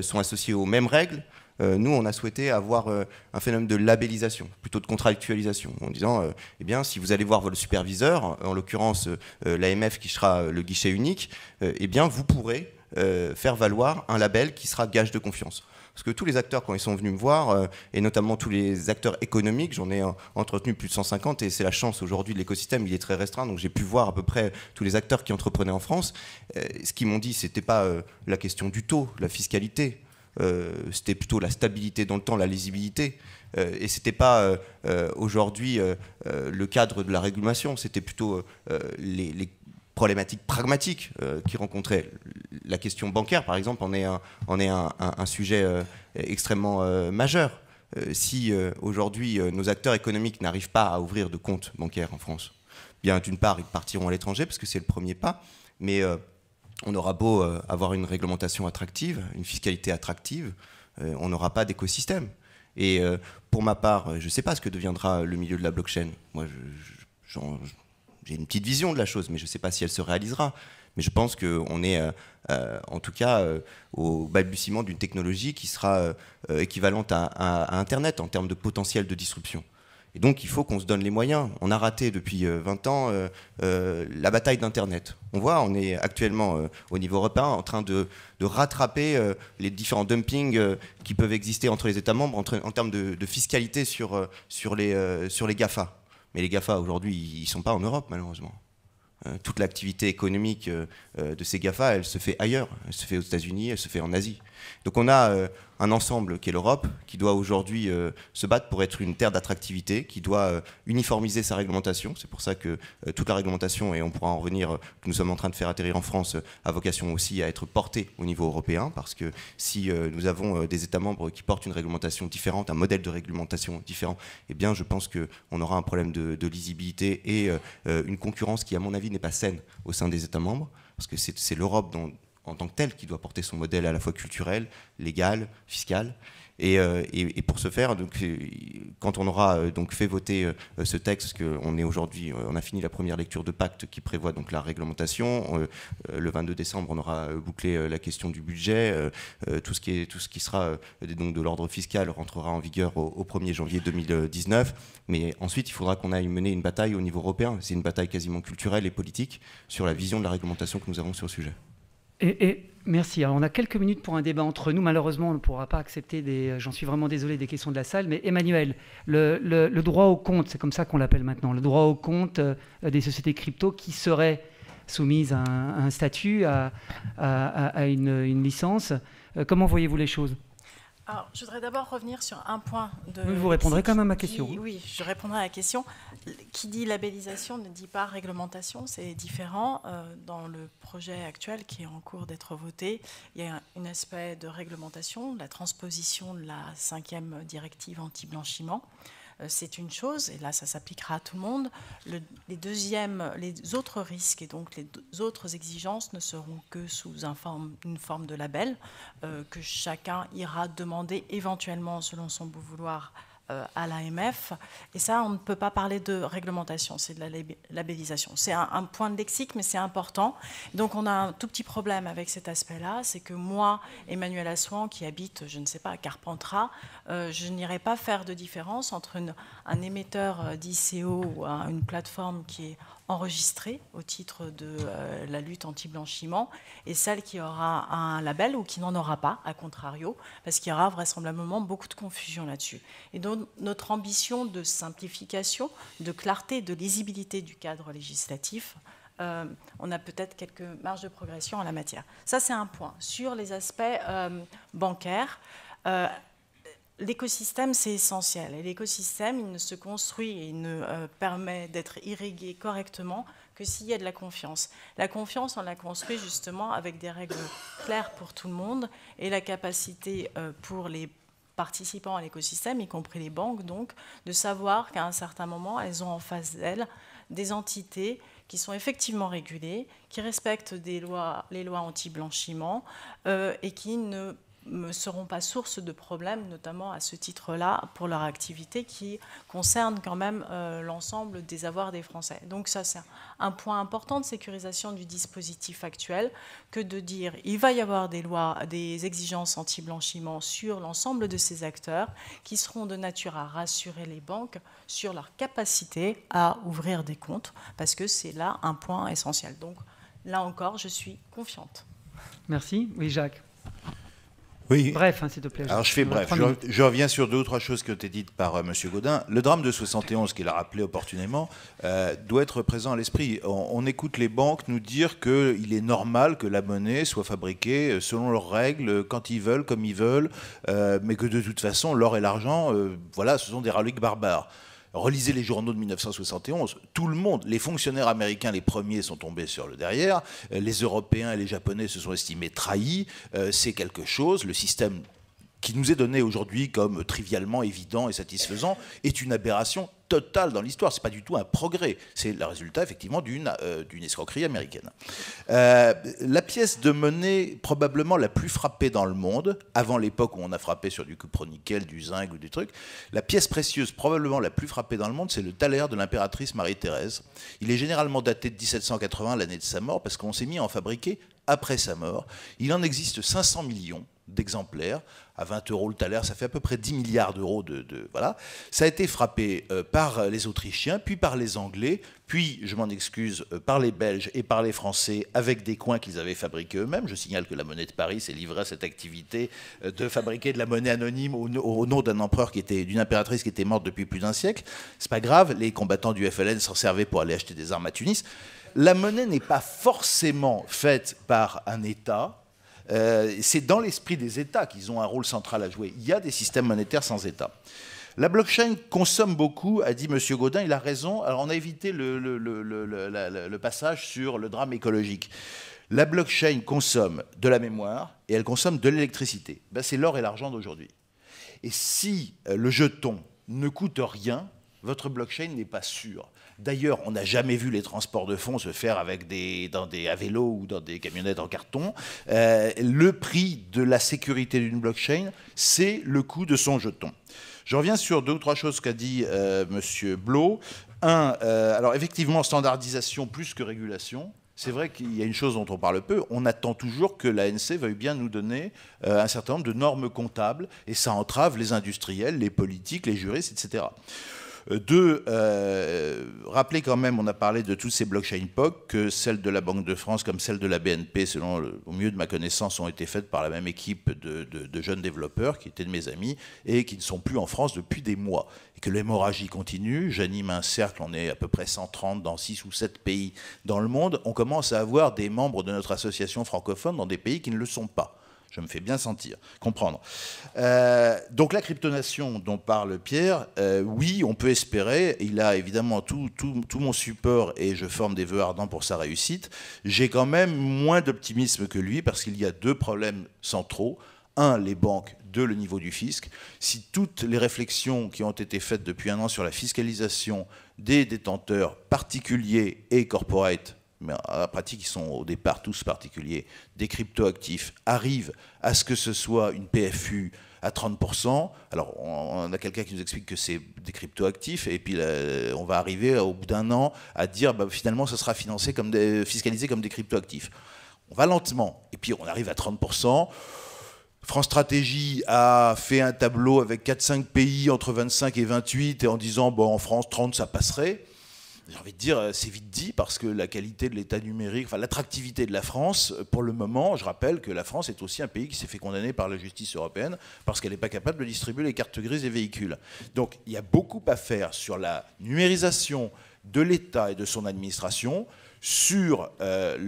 sont associés aux mêmes règles. nous, on a souhaité avoir un phénomène de labellisation, plutôt de contractualisation, en disant, eh bien, si vous allez voir votre superviseur, en l'occurrence l'AMF qui sera le guichet unique, eh bien, vous pourrez faire valoir un label qui sera gage de confiance. Parce que tous les acteurs, quand ils sont venus me voir, euh, et notamment tous les acteurs économiques, j'en ai euh, entretenu plus de 150, et c'est la chance aujourd'hui de l'écosystème, il est très restreint, donc j'ai pu voir à peu près tous les acteurs qui entreprenaient en France. Euh, ce qu'ils m'ont dit, ce n'était pas la question du taux, la fiscalité, c'était plutôt la stabilité dans le temps, la lisibilité. et ce n'était pas aujourd'hui le cadre de la régulation, c'était plutôt les, problématique pragmatiques euh, qui rencontraient. La question bancaire, par exemple, en est un, est un, sujet euh, extrêmement euh, majeur. si aujourd'hui nos acteurs économiques n'arrivent pas à ouvrir de compte bancaire en France, eh bien d'une part, ils partiront à l'étranger parce que c'est le premier pas, mais on aura beau avoir une réglementation attractive, une fiscalité attractive, on n'aura pas d'écosystème. Et pour ma part, je ne sais pas ce que deviendra le milieu de la blockchain. Moi, je j'ai une petite vision de la chose, mais je ne sais pas si elle se réalisera. Mais je pense qu'on est, euh, euh, en tout cas, euh, au balbutiement d'une technologie qui sera équivalente à, Internet en termes de potentiel de disruption. Et donc, il faut qu'on se donne les moyens. On a raté depuis 20 ans la bataille d'Internet. On voit, on est actuellement au niveau européen en train de, rattraper les différents dumpings qui peuvent exister entre les États membres en, en termes de, fiscalité sur, les, sur les GAFA. Mais les GAFA, aujourd'hui, ils ne sont pas en Europe, malheureusement. Euh, toute l'activité économique euh, euh, de ces GAFA, elle se fait ailleurs. Elle se fait aux États-Unis, elle se fait en Asie. Donc on a euh, un ensemble qui est l'Europe, qui doit aujourd'hui euh, se battre pour être une terre d'attractivité, qui doit euh, uniformiser sa réglementation. C'est pour ça que toute la réglementation, et on pourra en revenir, que nous sommes en train de faire atterrir en France, a vocation aussi à être portée au niveau européen, parce que si nous avons des États membres qui portent une réglementation différente, un modèle de réglementation différent, eh bien je pense qu'on aura un problème de, de lisibilité et une concurrence qui, à mon avis, n'est pas saine au sein des États membres, parce que c'est l'Europe dont en tant que tel qui doit porter son modèle à la fois culturel, légal, fiscal. Et, euh, pour ce faire, donc, euh, quand on aura euh, donc fait voter ce texte, que on est aujourd'hui, on a fini la première lecture de pacte qui prévoit donc la réglementation. le 22 décembre, on aura bouclé la question du budget. tout ce qui est, tout ce qui sera donc de l'ordre fiscal rentrera en vigueur au, au, 1er janvier 2019. Mais ensuite, il faudra qu'on aille mener une bataille au niveau européen. C'est une bataille quasiment culturelle et politique sur la vision de la réglementation que nous avons sur le sujet merci. Alors, on a quelques minutes pour un débat entre nous. Malheureusement, on ne pourra pas accepter des. Euh, j'en suis vraiment désolé des questions de la salle. Mais Emmanuel, le, droit au compte, c'est comme ça qu'on l'appelle maintenant, le droit au compte euh, des sociétés crypto qui seraient soumises à un, statut, à, une, licence. Euh, comment voyez-vous les choses je voudrais d'abord revenir sur un point. De, vous répondrez quand même à ma question. Hein. oui, je répondrai à la question. Qui dit labellisation ne dit pas réglementation, c'est différent. Euh, dans le projet actuel qui est en cours d'être voté, il y a un aspect de réglementation, la transposition de la cinquième directive anti-blanchiment. Euh, c'est une chose, et là ça s'appliquera à tout le monde. les, les autres risques et donc les autres exigences ne seront que sous une forme de label euh, que chacun ira demander éventuellement selon son beau vouloir euh, à l'AMF. Et ça, on ne peut pas parler de réglementation, c'est de la labellisation. C'est un, point de lexique, mais c'est important. Donc on a un tout petit problème avec cet aspect-là, c'est que moi, Emmanuel Assouan, qui habite, je ne sais pas, à Carpentras, euh, je n'irai pas faire de différence entre une, un émetteur euh, d'ICO ou une plateforme qui est enregistrée au titre de euh, la lutte anti-blanchiment et celle qui aura un label ou qui n'en aura pas, à contrario, parce qu'il y aura vraisemblablement beaucoup de confusion là-dessus. Et donc notre ambition de simplification, de clarté, de lisibilité du cadre législatif, euh, on a peut-être quelques marges de progression en la matière. Ça, c'est un point. Sur les aspects euh, bancaires, L'écosystème, c'est essentiel. Et l'écosystème, il ne se construit et il ne euh, permet d'être irrigué correctement que s'il y a de la confiance. La confiance, on la construit justement avec des règles claires pour tout le monde et la capacité euh, pour les participants à l'écosystème, y compris les banques, donc, de savoir qu'à un certain moment, elles ont en face d'elles des entités qui sont effectivement régulées, qui respectent les lois anti-blanchiment euh, et qui ne ne seront pas source de problèmes, notamment à ce titre-là, pour leur activité qui concerne quand même euh, l'ensemble des avoirs des Français. Donc ça, c'est un point important de sécurisation du dispositif actuel que de dire il va y avoir des lois, des exigences anti-blanchiment sur l'ensemble de ces acteurs qui seront de nature à rassurer les banques sur leur capacité à ouvrir des comptes, parce que c'est là un point essentiel. Donc là encore, je suis confiante. Merci. Oui, Jacques. Bref, hein, s'il te plaît. Alors je fais bref. Je, reviens sur deux ou trois choses qui ont été dites par euh, M. Gaudin. Le drame de 71, qu'il a rappelé opportunément, euh, doit être présent à l'esprit. On, écoute les banques nous dire qu'il est normal que la monnaie soit fabriquée euh, selon leurs règles, quand ils veulent, comme ils veulent, mais que de toute façon, l'or et l'argent, voilà, ce sont des reliques barbares. Relisez les journaux de 1971. Tout le monde, les fonctionnaires américains, les premiers, sont tombés sur le derrière. Euh, les Européens et les Japonais se sont estimés trahis. Euh, c'est quelque chose. Le système qui nous est donné aujourd'hui comme trivialement évident et satisfaisant, est une aberration totale dans l'histoire. C'est pas du tout un progrès. C'est le résultat effectivement d'une euh, d'une escroquerie américaine. Euh, la pièce de monnaie probablement la plus frappée dans le monde, avant l'époque où on a frappé sur du cupronickel, du zinc ou du truc, la pièce précieuse probablement la plus frappée dans le monde, c'est le thaler de l'impératrice Marie-Thérèse. Il est généralement daté de 1780, l'année de sa mort, parce qu'on s'est mis à en fabriquer après sa mort. Il en existe 500 millions d'exemplaires. À 20 euros le thaler, ça fait à peu près 10 milliards d'euros. De, voilà. Ça a été frappé euh, par les Autrichiens, puis par les Anglais, puis, je m'en excuse, euh, par les Belges et par les Français, avec des coins qu'ils avaient fabriqués eux-mêmes. Je signale que la monnaie de Paris s'est livrée à cette activité euh, de fabriquer de la monnaie anonyme au, nom d'un empereur qui était, d'une impératrice qui était morte depuis plus d'un siècle. C'est pas grave, les combattants du FLN s'en servaient pour aller acheter des armes à Tunis. La monnaie n'est pas forcément faite par un État, euh, c'est dans l'esprit des États qu'ils ont un rôle central à jouer. Il y a des systèmes monétaires sans État. La blockchain consomme beaucoup, a dit M. Gaudin, il a raison. Alors on a évité le, passage sur le drame écologique. La blockchain consomme de la mémoire et elle consomme de l'électricité. Ben, c'est l'or et l'argent d'aujourd'hui. Et si euh, le jeton ne coûte rien, votre blockchain n'est pas sûre. D'ailleurs, on n'a jamais vu les transports de fonds se faire avec des, dans des, à vélo ou dans des camionnettes en carton. Euh, le prix de la sécurité d'une blockchain, c'est le coût de son jeton. Je reviens sur deux ou trois choses qu'a dit euh, M. Blo. Un, euh, alors effectivement, standardisation plus que régulation. C'est vrai qu'il y a une chose dont on parle peu, on attend toujours que l'ANC veuille bien nous donner un certain nombre de normes comptables, et ça entrave les industriels, les politiques, les juristes, etc. Euh, deux, euh, rappeler rappelez quand même, on a parlé de tous ces blockchain POC, que celles de la Banque de France comme celles de la BNP, selon au mieux de ma connaissance, ont été faites par la même équipe de, de jeunes développeurs qui étaient de mes amis et qui ne sont plus en France depuis des mois. Et que l'hémorragie continue, j'anime un cercle, on est à peu près 130 dans 6 ou 7 pays dans le monde, on commence à avoir des membres de notre association francophone dans des pays qui ne le sont pas. Je me fais bien sentir, comprendre. Euh, donc la cryptonation dont parle Pierre, euh, oui, on peut espérer. Il a évidemment tout, tout, mon support et je forme des vœux ardents pour sa réussite. J'ai quand même moins d'optimisme que lui parce qu'il y a deux problèmes centraux. Un, les banques. Deux, le niveau du fisc. Si toutes les réflexions qui ont été faites depuis un an sur la fiscalisation des détenteurs particuliers et corporate mais en pratique, ils sont au départ tous particuliers, des cryptoactifs arrivent à ce que ce soit une PFU à 30%. Alors, on a quelqu'un qui nous explique que c'est des cryptoactifs, et puis euh, on va arriver au bout d'un an à dire bah, finalement, ça sera financé comme des, fiscalisé comme des cryptoactifs. On va lentement, et puis on arrive à 30%. France Stratégie a fait un tableau avec 4-5 pays entre 25 et 28 et en disant bon, en France 30 ça passerait j'ai envie de dire, euh, c'est vite dit parce que la qualité de l'état numérique, enfin l'attractivité de la France, euh, pour le moment, je rappelle que la France est aussi un pays qui s'est fait condamner par la justice européenne parce qu'elle n'est pas capable de distribuer les cartes grises des véhicules. Donc il y a beaucoup à faire sur la numérisation de l'État et de son administration sur euh,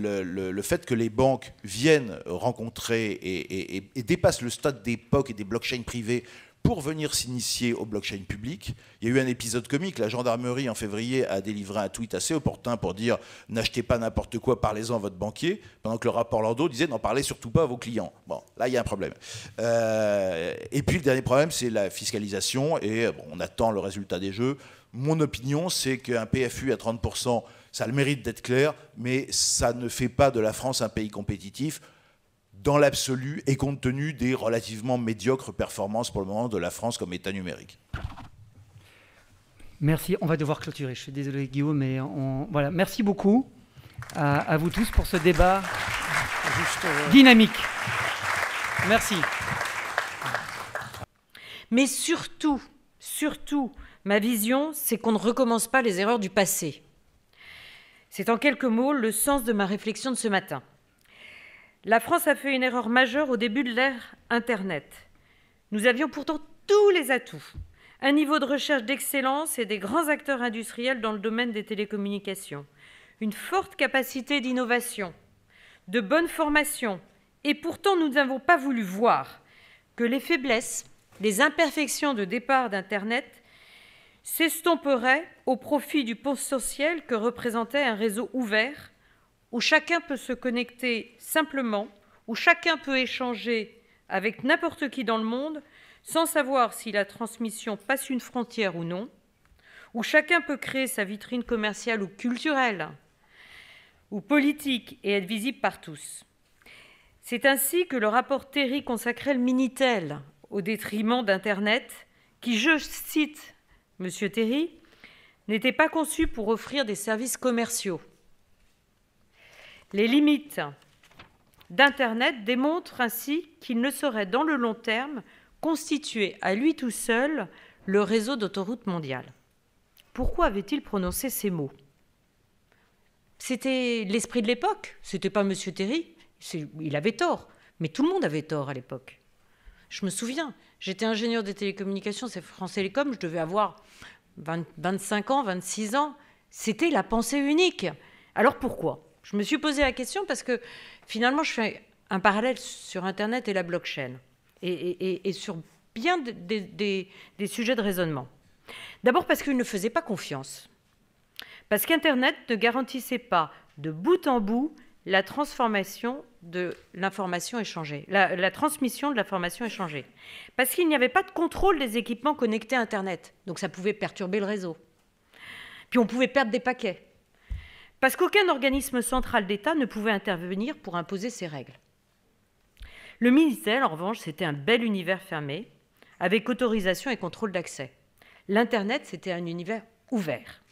le, fait que les banques viennent rencontrer et, dépassent le stade d'époque et des blockchains privés pour venir s'initier au blockchain public. Il y a eu un épisode comique. La gendarmerie, en février, a délivré un tweet assez opportun pour dire n'achetez pas n'importe quoi, parlez-en à votre banquier, pendant que le rapport Lando disait n'en parlez surtout pas à vos clients. Bon, là, il y a un problème. Euh, et puis, le dernier problème, c'est la fiscalisation. Et on attend le résultat des jeux. Mon opinion, c'est qu'un PFU à 30 ça le mérite d'être clair, mais ça ne fait pas de la France un pays compétitif dans l'absolu et compte tenu des relativement médiocres performances pour le moment de la France comme État numérique. Merci, on va devoir clôturer. Je suis désolé Guillaume, mais on... voilà. Merci beaucoup à, vous tous pour ce débat euh, dynamique. Merci. Mais surtout, surtout, ma vision, c'est qu'on ne recommence pas les erreurs du passé. C'est en quelques mots le sens de ma réflexion de ce matin. La France a fait une erreur majeure au début de l'ère Internet. Nous avions pourtant tous les atouts. Un niveau de recherche d'excellence et des grands acteurs industriels dans le domaine des télécommunications. Une forte capacité d'innovation, de bonne formation, Et pourtant, nous n'avons pas voulu voir que les faiblesses, les imperfections de départ d'Internet s'estomperaient au profit du social que représentait un réseau ouvert, où chacun peut se connecter simplement, où chacun peut échanger avec n'importe qui dans le monde sans savoir si la transmission passe une frontière ou non, où chacun peut créer sa vitrine commerciale ou culturelle, ou politique et être visible par tous. C'est ainsi que le rapport Terry consacrait le Minitel au détriment d'Internet, qui, je cite M. Terry, n'était pas conçu pour offrir des services commerciaux. Les limites d'Internet démontrent ainsi qu'il ne saurait dans le long terme constituer à lui tout seul le réseau d'autoroutes mondiales. Pourquoi avait-il prononcé ces mots C'était l'esprit de l'époque, c'était pas M. Terry, il avait tort, mais tout le monde avait tort à l'époque. Je me souviens, j'étais ingénieur des télécommunications, c'est France Télécom, je devais avoir 25 ans, 26 ans, c'était la pensée unique. Alors pourquoi je me suis posé la question parce que finalement, je fais un parallèle sur Internet et la blockchain, et, sur bien des, sujets de raisonnement. D'abord parce qu'il ne faisait pas confiance, parce qu'Internet ne garantissait pas de bout en bout la transformation de l'information échangée, la, transmission de l'information échangée. Parce qu'il n'y avait pas de contrôle des équipements connectés à Internet. Donc ça pouvait perturber le réseau. Puis on pouvait perdre des paquets parce qu'aucun organisme central d'État ne pouvait intervenir pour imposer ses règles. Le ministère, en revanche, c'était un bel univers fermé, avec autorisation et contrôle d'accès. L'Internet, c'était un univers ouvert.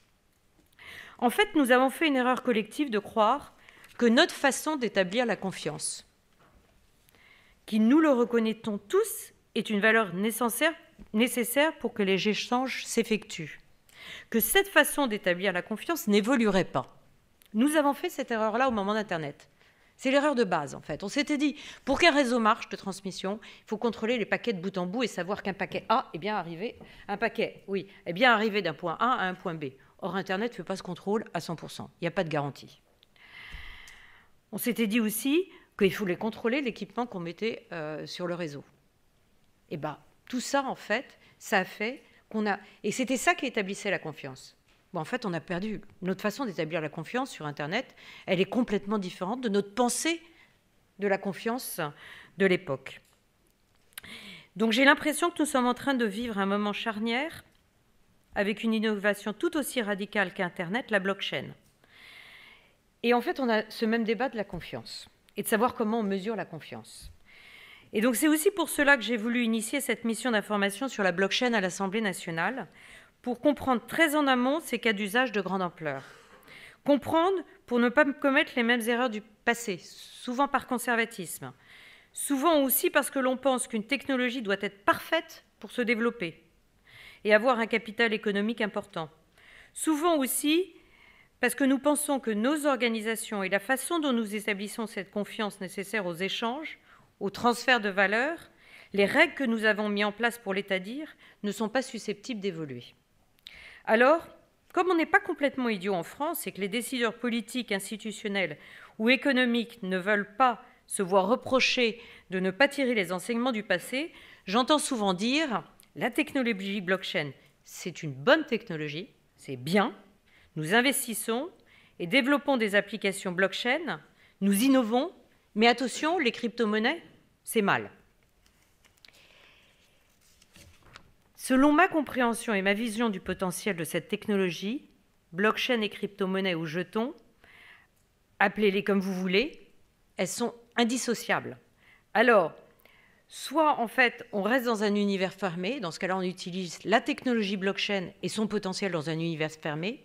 En fait, nous avons fait une erreur collective de croire que notre façon d'établir la confiance, qui nous le reconnaissons tous, est une valeur nécessaire pour que les échanges s'effectuent, que cette façon d'établir la confiance n'évoluerait pas nous avons fait cette erreur-là au moment d'Internet. C'est l'erreur de base, en fait. On s'était dit, pour qu'un réseau marche de transmission, il faut contrôler les paquets de bout en bout et savoir qu'un paquet A est bien arrivé, un paquet, oui, est bien arrivé d'un point A à un point B. Or, Internet ne fait pas ce contrôle à 100%. Il n'y a pas de garantie. On s'était dit aussi qu'il fallait contrôler l'équipement qu'on mettait euh, sur le réseau. Et eh bien, tout ça, en fait, ça a fait qu'on a... Et c'était ça qui établissait la confiance. Bah, en fait, on a perdu. Notre façon d'établir la confiance sur Internet, elle est complètement différente de notre pensée de la confiance de l'époque. Donc j'ai l'impression que nous sommes en train de vivre un moment charnière avec une innovation tout aussi radicale qu'Internet, la blockchain. Et en fait, on a ce même débat de la confiance et de savoir comment on mesure la confiance. Et donc c'est aussi pour cela que j'ai voulu initier cette mission d'information sur la blockchain à l'Assemblée nationale, pour comprendre très en amont ces cas d'usage de grande ampleur. Comprendre pour ne pas commettre les mêmes erreurs du passé, souvent par conservatisme. Souvent aussi parce que l'on pense qu'une technologie doit être parfaite pour se développer et avoir un capital économique important. Souvent aussi parce que nous pensons que nos organisations et la façon dont nous établissons cette confiance nécessaire aux échanges, aux transferts de valeurs, les règles que nous avons mises en place pour l'état-dire ne sont pas susceptibles d'évoluer. Alors, comme on n'est pas complètement idiot en France et que les décideurs politiques, institutionnels ou économiques ne veulent pas se voir reprocher de ne pas tirer les enseignements du passé, j'entends souvent dire la technologie blockchain, c'est une bonne technologie, c'est bien, nous investissons et développons des applications blockchain, nous innovons, mais attention, les crypto-monnaies, c'est mal. Selon ma compréhension et ma vision du potentiel de cette technologie, blockchain et crypto-monnaie ou jetons, appelez-les comme vous voulez, elles sont indissociables. Alors, soit en fait, on reste dans un univers fermé, dans ce cas-là, on utilise la technologie blockchain et son potentiel dans un univers fermé,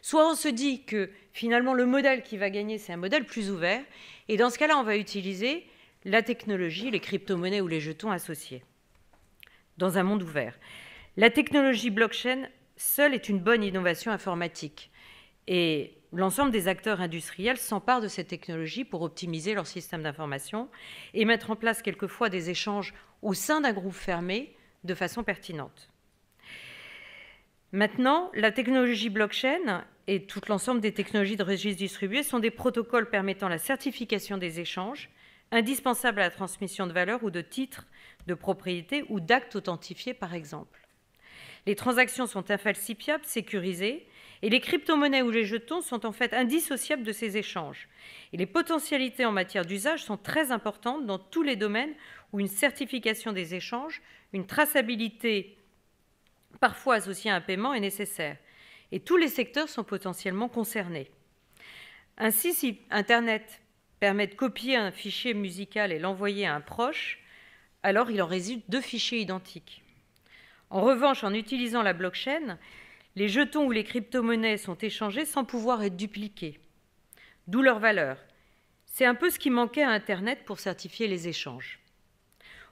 soit on se dit que finalement le modèle qui va gagner, c'est un modèle plus ouvert, et dans ce cas-là, on va utiliser la technologie, les crypto-monnaies ou les jetons associés dans un monde ouvert. La technologie blockchain seule est une bonne innovation informatique et l'ensemble des acteurs industriels s'emparent de cette technologie pour optimiser leur système d'information et mettre en place quelquefois des échanges au sein d'un groupe fermé de façon pertinente. Maintenant, la technologie blockchain et tout l'ensemble des technologies de registre distribué sont des protocoles permettant la certification des échanges, indispensables à la transmission de valeurs ou de titres de propriété ou d'actes authentifiés, par exemple. Les transactions sont infalsifiables, sécurisées, et les crypto-monnaies ou les jetons sont en fait indissociables de ces échanges. Et les potentialités en matière d'usage sont très importantes dans tous les domaines où une certification des échanges, une traçabilité parfois associée à un paiement est nécessaire. Et tous les secteurs sont potentiellement concernés. Ainsi, si Internet permet de copier un fichier musical et l'envoyer à un proche, alors il en résulte deux fichiers identiques. En revanche, en utilisant la blockchain, les jetons ou les crypto-monnaies sont échangés sans pouvoir être dupliqués, d'où leur valeur. C'est un peu ce qui manquait à Internet pour certifier les échanges.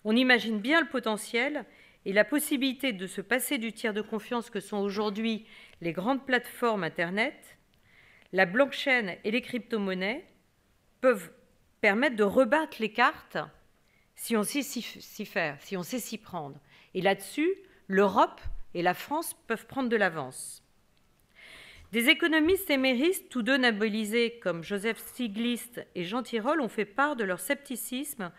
On imagine bien le potentiel et la possibilité de se passer du tiers de confiance que sont aujourd'hui les grandes plateformes Internet. La blockchain et les crypto-monnaies peuvent permettre de rebattre les cartes si on sait s'y faire, si on sait s'y prendre. Et là-dessus, l'Europe et la France peuvent prendre de l'avance. Des économistes éméristes, tous deux nabilisés comme Joseph Stiglitz et Jean Tirole, ont fait part de leur scepticisme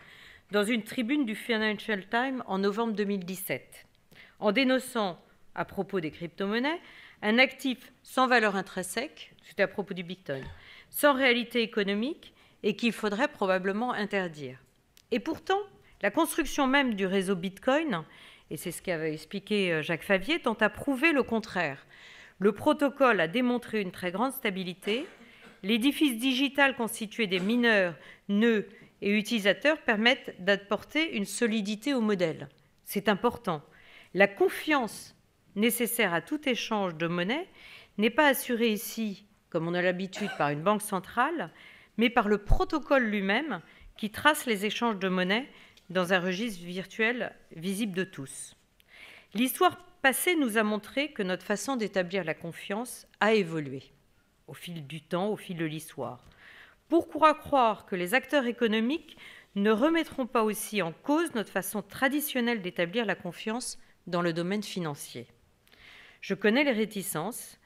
dans une tribune du Financial Times en novembre 2017, en dénonçant, à propos des crypto-monnaies, un actif sans valeur intrinsèque, c'était à propos du Bitcoin, sans réalité économique et qu'il faudrait probablement interdire. Et pourtant, la construction même du réseau Bitcoin, et c'est ce qu'avait expliqué euh, Jacques Favier, tend à prouver le contraire. Le protocole a démontré une très grande stabilité. L'édifice digital constitué des mineurs, nœuds et utilisateurs permettent d'apporter une solidité au modèle. C'est important. La confiance nécessaire à tout échange de monnaie n'est pas assurée ici, comme on a l'habitude, par une banque centrale, mais par le protocole lui-même qui trace les échanges de monnaie dans un registre virtuel visible de tous. L'histoire passée nous a montré que notre façon d'établir la confiance a évolué au fil du temps, au fil de l'histoire. Pourquoi croire que les acteurs économiques ne remettront pas aussi en cause notre façon traditionnelle d'établir la confiance dans le domaine financier Je connais les réticences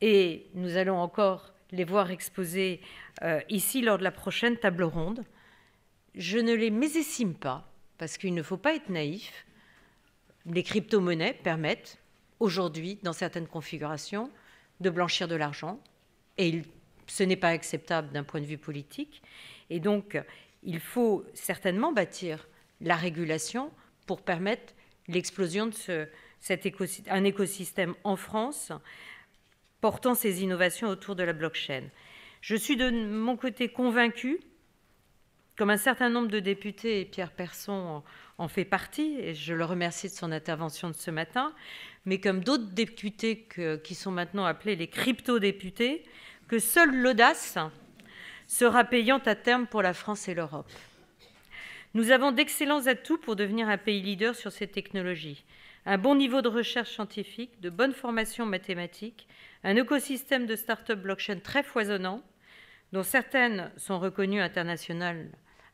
et nous allons encore les voir exposées euh, ici lors de la prochaine table ronde. Je ne les mésestime pas, parce qu'il ne faut pas être naïf. Les crypto-monnaies permettent, aujourd'hui, dans certaines configurations, de blanchir de l'argent, et ce n'est pas acceptable d'un point de vue politique. Et donc, il faut certainement bâtir la régulation pour permettre l'explosion de cet écosystème, écosystème en France portant ces innovations autour de la blockchain. Je suis de mon côté convaincue comme un certain nombre de députés, et Pierre Persson en fait partie, et je le remercie de son intervention de ce matin, mais comme d'autres députés qui sont maintenant appelés les crypto-députés, que seule l'audace sera payante à terme pour la France et l'Europe. Nous avons d'excellents atouts pour devenir un pays leader sur ces technologies. Un bon niveau de recherche scientifique, de bonnes formations mathématiques, un écosystème de start-up blockchain très foisonnant, dont certaines sont reconnues internationales,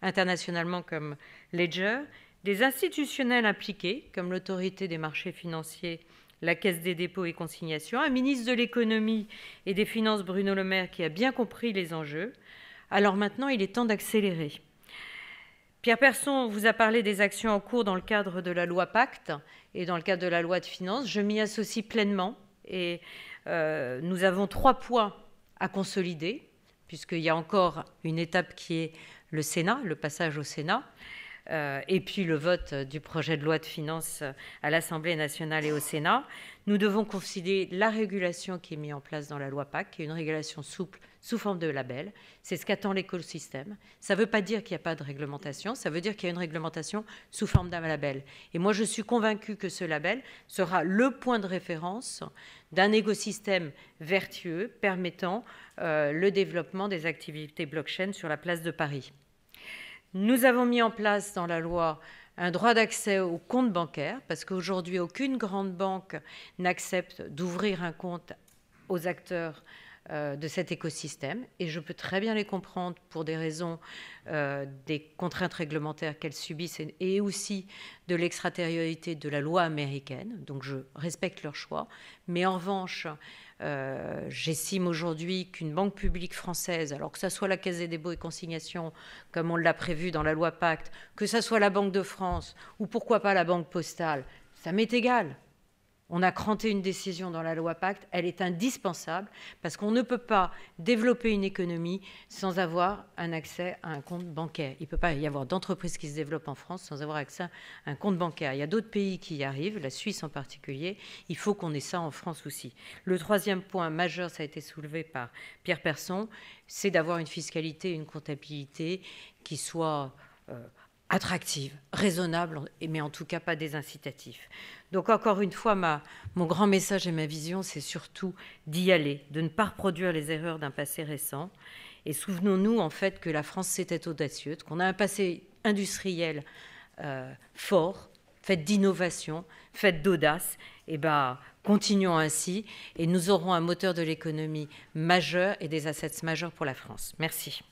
internationalement comme Ledger, des institutionnels impliqués, comme l'autorité des marchés financiers, la Caisse des dépôts et consignations, un ministre de l'économie et des finances, Bruno Le Maire, qui a bien compris les enjeux. Alors maintenant, il est temps d'accélérer. Pierre Persson vous a parlé des actions en cours dans le cadre de la loi Pacte et dans le cadre de la loi de finances. Je m'y associe pleinement et euh, nous avons trois points à consolider, puisqu'il y a encore une étape qui est le Sénat, le passage au Sénat, euh, et puis le vote du projet de loi de finances à l'Assemblée nationale et au Sénat, nous devons considérer la régulation qui est mise en place dans la loi PAC, qui est une régulation souple sous forme de label. C'est ce qu'attend l'écosystème. Ça ne veut pas dire qu'il n'y a pas de réglementation, ça veut dire qu'il y a une réglementation sous forme d'un label. Et moi, je suis convaincue que ce label sera le point de référence d'un écosystème vertueux permettant euh, le développement des activités blockchain sur la place de Paris. Nous avons mis en place dans la loi un droit d'accès aux comptes bancaires parce qu'aujourd'hui, aucune grande banque n'accepte d'ouvrir un compte aux acteurs euh, de cet écosystème. Et je peux très bien les comprendre pour des raisons euh, des contraintes réglementaires qu'elles subissent et, aussi de l'extraterritorialité de la loi américaine. Donc je respecte leur choix. Mais en revanche, euh, j'estime aujourd'hui qu'une banque publique française, alors que ce soit la Caisse des dépôts et consignations, comme on l'a prévu dans la loi Pacte, que ce soit la Banque de France ou pourquoi pas la Banque postale, ça m'est égal. On a cranté une décision dans la loi Pacte, elle est indispensable parce qu'on ne peut pas développer une économie sans avoir un accès à un compte bancaire. Il ne peut pas y avoir d'entreprise qui se développe en France sans avoir accès à un compte bancaire. Il y a d'autres pays qui y arrivent, la Suisse en particulier. Il faut qu'on ait ça en France aussi. Le troisième point majeur, ça a été soulevé par Pierre Persson, c'est d'avoir une fiscalité, une comptabilité qui soit... Euh, attractive, raisonnable, mais en tout cas pas désincitatif. Donc encore une fois, ma, mon grand message et ma vision, c'est surtout d'y aller, de ne pas reproduire les erreurs d'un passé récent. Et souvenons-nous en fait que la France s'était audacieuse, qu'on a un passé industriel euh, fort, fait d'innovation, fait d'audace. Et eh bien, continuons ainsi et nous aurons un moteur de l'économie majeur et des assets majeurs pour la France. Merci.